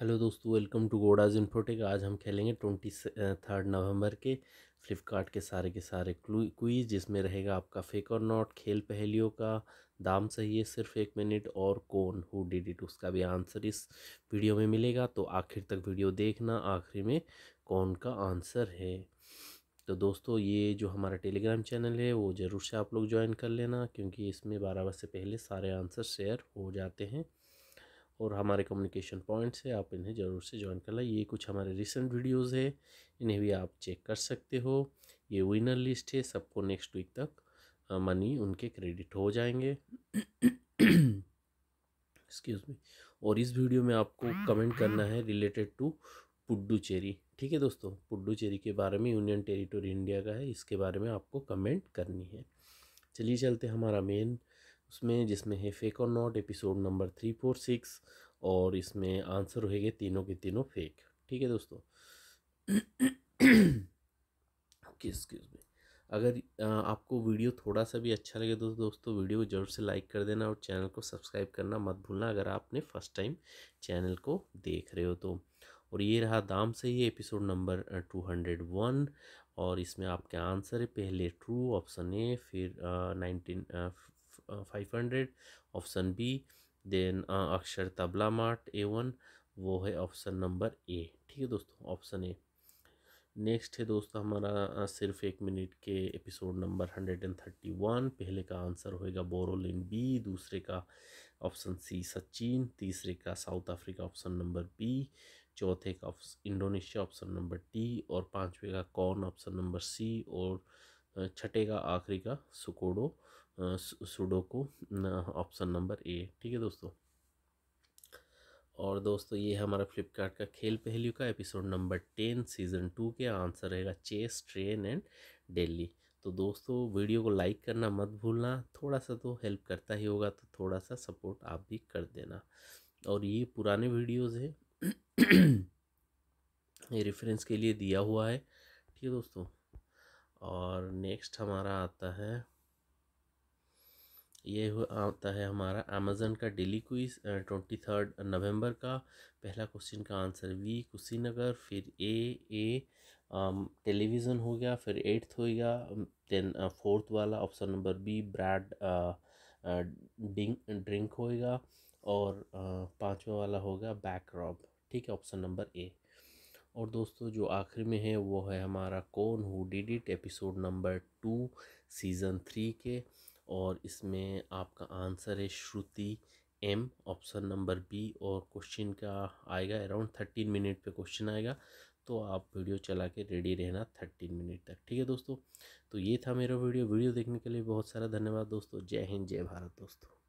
hello दोस्तों welcome to गोडाज infotech आज हम खेलेंगे ट्वेंटी थर्ड नवंबर के फ्लिपकार्ट के सारे के सारे क्वीज जिसमें रहेगा आपका फेक और नॉट खेल पहेलियों का दाम सही है सिर्फ एक मिनट और कौन हु डिड इट उसका भी आंसर इस वीडियो में मिलेगा तो आखिर तक वीडियो देखना आखिरी में कौन का आंसर है तो दोस्तों ये जो हमारा टेलीग्राम चैनल है वो ज़रूर से आप लोग ज्वाइन कर लेना क्योंकि इसमें बारह बजे से पहले सारे आंसर शेयर हो जाते हैं और हमारे कम्युनिकेशन पॉइंट्स है आप इन्हें ज़रूर से ज्वाइन कर लें ये कुछ हमारे रिसेंट वीडियोस है इन्हें भी आप चेक कर सकते हो ये विनर लिस्ट है सबको नेक्स्ट वीक तक मनी उनके क्रेडिट हो जाएंगे एक्सक्यूज मी और इस वीडियो में आपको कमेंट करना है रिलेटेड टू पुडुचेरी ठीक है दोस्तों पुडुचेरी के बारे में यूनियन टेरिटोरी इंडिया का है इसके बारे में आपको कमेंट करनी है चलिए चलते हमारा मेन उसमें जिसमें है फेक और not episode number three four six और इसमें आंसर रहेगा तीनों के तीनों फेक ठीक है दोस्तों किस किस में अगर आपको वीडियो थोड़ा सा भी अच्छा लगे तो दोस्तों वीडियो को जरूर से लाइक कर देना और चैनल को सब्सक्राइब करना मत भूलना अगर आपने फर्स्ट टाइम चैनल को देख रहे हो तो और ये रहा दाम से ही episode number two hundred one और इसमें आपके आंसर है पहले ट्रू ऑप्शन ए फिर nineteen five hundred option B then अक्षर तबला मार्ट ए वन वो है ऑप्शन नंबर ए ठीक है दोस्तों ऑप्शन ए नेक्स्ट है दोस्तों हमारा uh, सिर्फ एक मिनट के episode number hundred and thirty one पहले का आंसर होएगा बोरोलिन बी दूसरे का ऑप्शन सी सचिन तीसरे का South Africa option number B चौथे का इंडोनेशिया ऑप्शन नंबर डी और पांचवे का कौन ऑप्शन नंबर सी और छठे का आखिरी का सुकोडो सुडोको ऑप्शन नंबर ए ठीक है दोस्तों और दोस्तों ये हमारा फ्लिपकार्ट का खेल पहलू का episode number ten season two के आंसर रहेगा चेस ट्रेन एंड डेली तो दोस्तों वीडियो को लाइक करना मत भूलना थोड़ा सा तो हेल्प करता ही होगा तो थोड़ा सा सपोर्ट आप भी कर देना और ये पुराने वीडियोस हैं ये रेफरेंस के लिए दिया हुआ है ठीक है दोस्तों और नेक्स्ट हमारा आता है ये आता है हमारा अमेज़न का daily quiz twenty third November का पहला क्वेश्चन का आंसर वी कुशीनगर फिर ए ए टेलीविज़न हो गया फिर एट्थ हो गया देन फोर्थ वाला ऑप्शन नंबर बी ब्रैड डिंक ड्रिंक होएगा और पांचवा वाला होगा रॉब ठीक है ऑप्शन नंबर ए और दोस्तों जो आखिर में है वो है हमारा कौन who did it episode number two season three के और इसमें आपका आंसर है Shruti M option number B और क्वेश्चन का आएगा अराउंड थर्टीन मिनट पे क्वेश्चन आएगा तो आप वीडियो चला के रेडी रहना थर्टीन मिनट तक ठीक है दोस्तों तो ये था मेरा वीडियो वीडियो देखने के लिए बहुत सारा धन्यवाद दोस्तों जय हिंद जय भारत दोस्तों